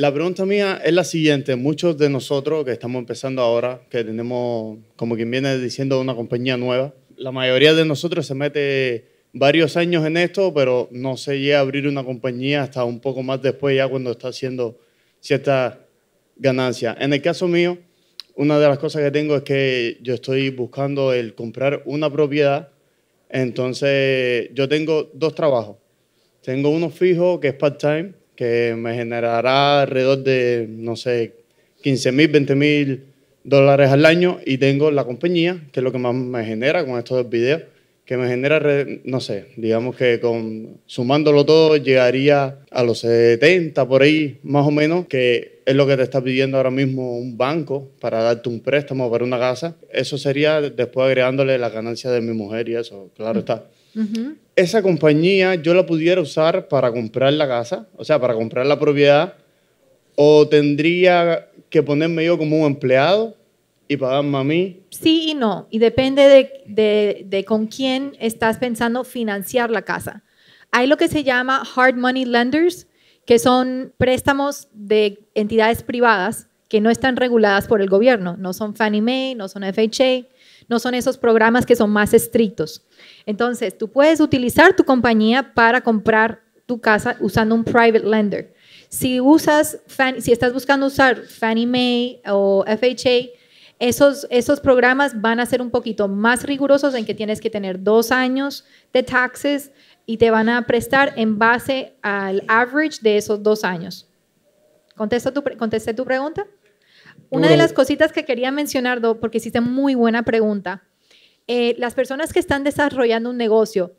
La pregunta mía es la siguiente. Muchos de nosotros que estamos empezando ahora, que tenemos, como quien viene diciendo, una compañía nueva, la mayoría de nosotros se mete varios años en esto, pero no se llega a abrir una compañía hasta un poco más después, ya cuando está haciendo cierta ganancia. En el caso mío, una de las cosas que tengo es que yo estoy buscando el comprar una propiedad. Entonces, yo tengo dos trabajos. Tengo uno fijo, que es part-time, que me generará alrededor de, no sé, 15 mil, 20 mil dólares al año y tengo la compañía, que es lo que más me genera con estos videos, que me genera, no sé, digamos que sumándolo todo llegaría a los 70 por ahí, más o menos, que es lo que te está pidiendo ahora mismo un banco para darte un préstamo para una casa. Eso sería después agregándole la ganancia de mi mujer y eso, claro está. Esa compañía yo la pudiera usar para comprar la casa, o sea, para comprar la propiedad, o tendría que ponerme yo como un empleado y pagarme a mí. Sí y no, y depende de con quién estás pensando financiar la casa. Hay lo que se llama hard money lenders, que son préstamos de entidades privadas que no están reguladas por el gobierno, no son Fannie Mae, no son FHA, no son esos programas que son más estrictos. Entonces, tú puedes utilizar tu compañía para comprar tu casa usando un private lender. Si usas, si estás buscando usar Fannie Mae o FHA, esos, esos programas van a ser un poquito más rigurosos en que tienes que tener dos años de taxes, y te van a prestar en base al average de esos dos años. tu, ¿Contesté tu pregunta? Una de las cositas que quería mencionar, Do, porque hiciste muy buena pregunta. Eh, las personas que están desarrollando un negocio,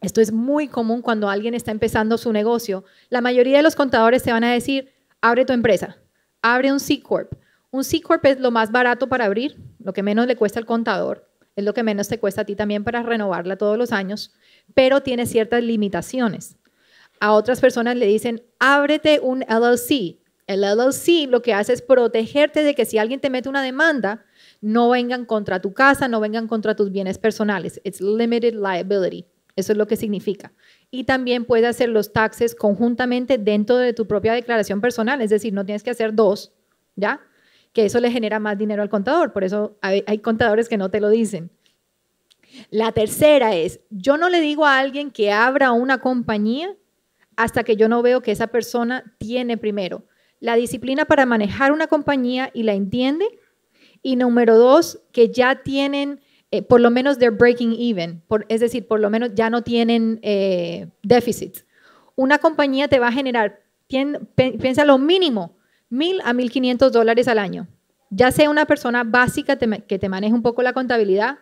esto es muy común cuando alguien está empezando su negocio, la mayoría de los contadores te van a decir, abre tu empresa, abre un C-Corp. Un C-Corp es lo más barato para abrir, lo que menos le cuesta al contador es lo que menos te cuesta a ti también para renovarla todos los años, pero tiene ciertas limitaciones. A otras personas le dicen, ábrete un LLC. El LLC lo que hace es protegerte de que si alguien te mete una demanda, no vengan contra tu casa, no vengan contra tus bienes personales. It's limited liability. Eso es lo que significa. Y también puedes hacer los taxes conjuntamente dentro de tu propia declaración personal, es decir, no tienes que hacer dos, ¿ya? que eso le genera más dinero al contador. Por eso hay, contadores que no te lo dicen. La tercera es, yo no le digo a alguien que abra una compañía hasta que yo no veo que esa persona tiene primero la disciplina para manejar una compañía y la entiende. Y número dos, que ya tienen eh, por lo menos they're breaking even, es decir, por lo menos ya no tienen déficit. Eh, déficits. Una compañía te va a generar, piensa lo mínimo, mil a 1.500 dólares al año. Ya sea una persona básica que te maneje un poco la contabilidad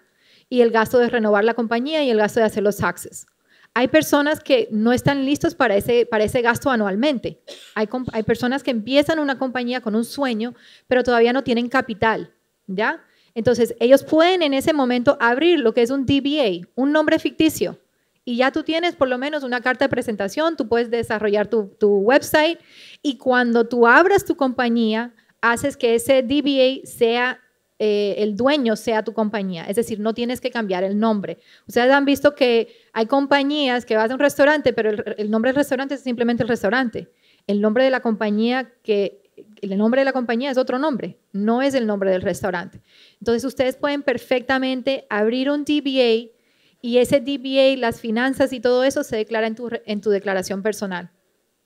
y el gasto de renovar la compañía y el gasto de hacer los taxes. Hay personas que no están listos para ese, para ese gasto anualmente. Hay, hay personas que empiezan una compañía con un sueño, pero todavía no tienen capital, ¿ya? Entonces, ellos pueden en ese momento abrir lo que es un DBA, un nombre ficticio, y ya tú tienes por lo menos una carta de presentación, tú puedes desarrollar tu, tu website y cuando tú abras tu compañía, haces que ese DBA sea eh, el dueño sea tu compañía. Es decir, no tienes que cambiar el nombre. Ustedes han visto que hay compañías que vas a un restaurante, pero el, nombre del restaurante es simplemente el restaurante. El nombre de la compañía que el nombre de la compañía es otro nombre, no es el nombre del restaurante. Entonces ustedes pueden perfectamente abrir un DBA y ese DBA, las finanzas y todo eso se declara en tu, declaración personal,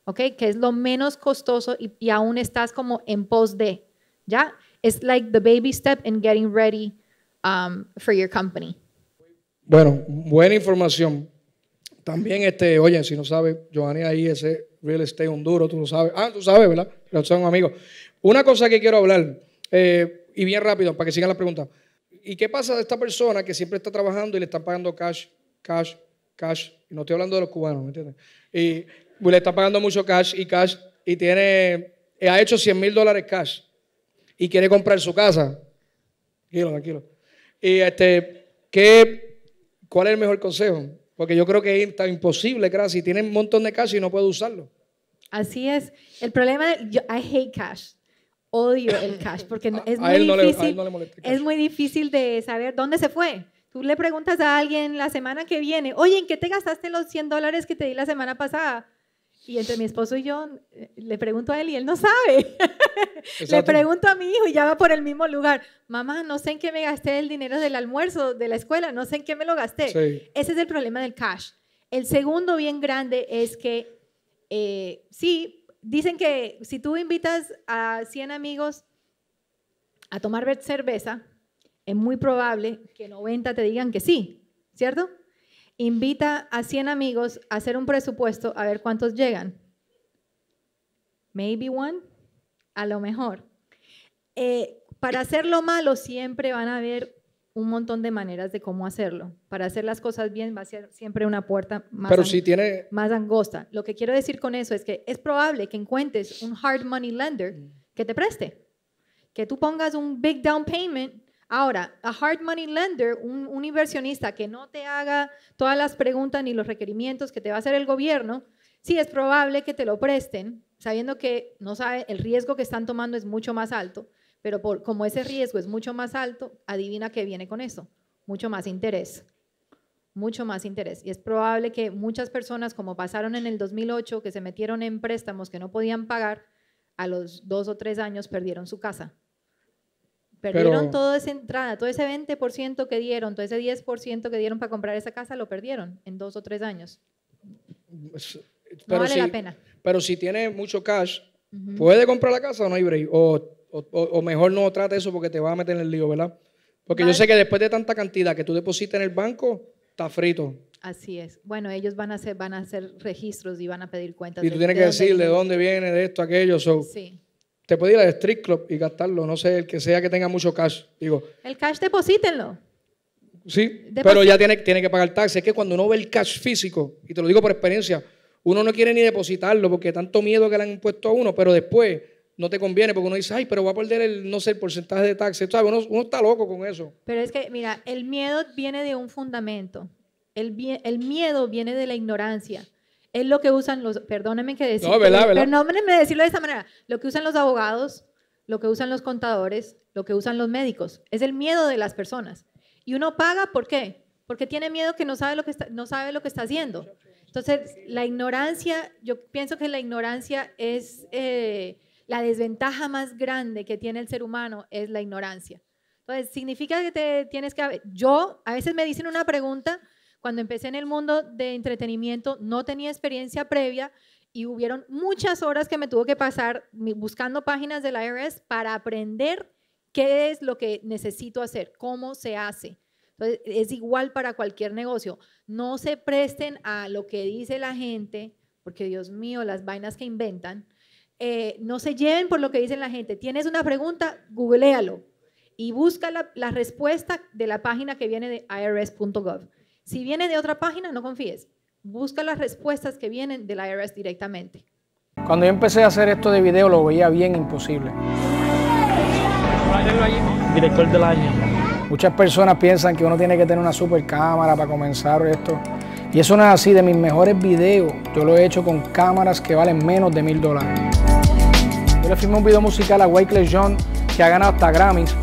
¿ok? Que es lo menos costoso y, aún estás como en pos de, ¿ya? Es like the baby step in getting ready um, for your company. Bueno, buena información. También, este, oye, si no sabe, Giovanni ahí ese real estate un tú lo sabes. Ah, tú sabes, ¿verdad? Pero son amigos. Una cosa que quiero hablar, eh, y bien rápido, para que sigan las preguntas. ¿Y qué pasa de esta persona que siempre está trabajando y le están pagando cash, cash, cash? Y no estoy hablando de los cubanos, ¿me entiendes? Y le están pagando mucho cash y cash y tiene, eh, ha hecho 100 mil dólares cash y quiere comprar su casa. Tranquilo, tranquilo. Y este, ¿qué, ¿cuál es el mejor consejo? Porque yo creo que es imposible, casi. tiene un montón de cash y no puede usarlo. Así es. El problema, yo, I hate cash odio el cash porque es, muy difícil, es muy difícil de saber dónde se fue. Tú le preguntas a alguien la semana que viene, oye, ¿en qué te gastaste los 100 dólares que te di la semana pasada? Y entre mi esposo y yo eh, le pregunto a él y él no sabe. le pregunto a mi hijo y ya va por el mismo lugar. Mamá, no sé en qué me gasté el dinero del almuerzo de la escuela, no sé en qué me lo gasté. Ese es el problema del cash. El segundo bien grande es que eh, sí, dicen que si tú invitas a 100 amigos a tomar cerveza, es muy probable que 90 te digan que sí, ¿cierto? Invita a 100 amigos a hacer un presupuesto a ver cuántos llegan. Maybe one, a lo mejor. Eh, para hacerlo malo siempre van a haber un montón de maneras de cómo hacerlo. Para hacer las cosas bien va a ser siempre una puerta más, Pero si tiene... más angosta. Lo que quiero decir con eso es que es probable que encuentres un hard money lender mm. que te preste, que tú pongas un big down payment. Ahora, a hard money lender, un, un inversionista que no te haga todas las preguntas ni los requerimientos que te va a hacer el gobierno, sí es probable que te lo presten, sabiendo que no sabe, el riesgo que están tomando es mucho más alto pero como ese riesgo es mucho más alto, adivina qué viene con eso, mucho más interés mucho más interés. Y es probable que muchas personas, como pasaron en el 2008, que se metieron en préstamos que no podían pagar, a los dos o tres años perdieron su casa. Perdieron toda esa entrada, todo ese 20% que dieron, todo ese 10% que dieron para comprar esa casa, lo perdieron en dos o tres años. Pues, vale la pena. Pero si tiene mucho cash, ¿puede comprar la casa o no hay o, mejor no trate eso porque te va a meter en el lío, ¿verdad? Porque yo sé que después de tanta cantidad que tú depositas en el banco, está frito. Así es. Bueno, ellos van a hacer, van a hacer registros y van a pedir cuentas. Y tú tienes que decirle de dónde viene, de esto, aquello. Sí. Te puede ir al street club y gastarlo, no sé, el que sea que tenga mucho cash. Digo. El cash deposítenlo. Sí, pero ya tiene, tiene que pagar taxes. Es que cuando uno ve el cash físico, y te lo digo por experiencia, uno no quiere ni depositarlo porque tanto miedo que le han impuesto a uno, pero después no te conviene porque uno dice, ay, pero va a perder el, no sé, el porcentaje de taxes. Uno, está loco con eso. Pero es que, mira, el miedo viene de un fundamento. El, el miedo viene de la ignorancia. Es lo que usan los, perdónenme que decirlo, no, verdad, perdónenme decirlo de esta manera, lo que usan los abogados, lo que usan los contadores, lo que usan los médicos. Es el miedo de las personas. Y uno paga, ¿por qué? Porque tiene miedo que no sabe lo que está, no sabe lo que está haciendo. Entonces, la ignorancia, yo pienso que la ignorancia es... Eh, la desventaja más grande que tiene el ser humano es la ignorancia. Entonces, significa que te tienes que... Yo, a veces me dicen una pregunta, cuando empecé en el mundo de entretenimiento, no tenía experiencia previa y hubieron muchas horas que me tuvo que pasar buscando páginas del IRS para aprender qué es lo que necesito hacer, cómo se hace. Entonces, es igual para cualquier negocio. No se presten a lo que dice la gente, porque Dios mío, las vainas que inventan, eh, no se lleven por lo que dicen la gente. Tienes una pregunta, googlealo y busca la, respuesta de la página que viene de irs.gov. Si viene de otra página, no confíes. Busca las respuestas que vienen del IRS directamente. Cuando yo empecé a hacer esto de video lo veía bien imposible. Director del año. Muchas personas piensan que uno tiene que tener una super cámara para comenzar esto. Y eso no es así. De mis mejores videos, yo lo he hecho con cámaras que valen menos de mil dólares le firmé un video musical a Wyclef John que ha ganado hasta Grammys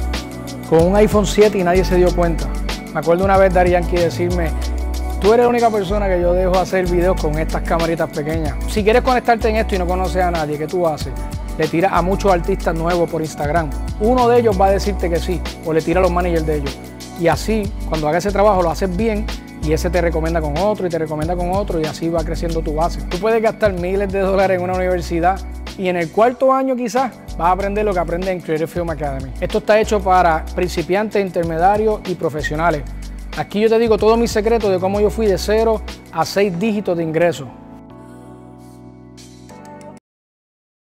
con un iPhone 7 y nadie se dio cuenta. Me acuerdo una vez Darían Yankee decirme, tú eres la única persona que yo dejo hacer videos con estas camaritas pequeñas. Si quieres conectarte en esto y no conoces a nadie, ¿qué tú haces? Le tira a muchos artistas nuevos por Instagram. Uno de ellos va a decirte que sí, o le tira a los managers de ellos. Y así, cuando hagas ese trabajo, lo haces bien y ese te recomienda con otro y te recomienda con otro y así va creciendo tu base. Tú puedes gastar miles de dólares en una universidad y en el cuarto año quizás vas a aprender lo que aprende en Creative Film Academy. Esto está hecho para principiantes, intermediarios y profesionales. Aquí yo te digo todos mis secretos de cómo yo fui de cero a seis dígitos de ingresos.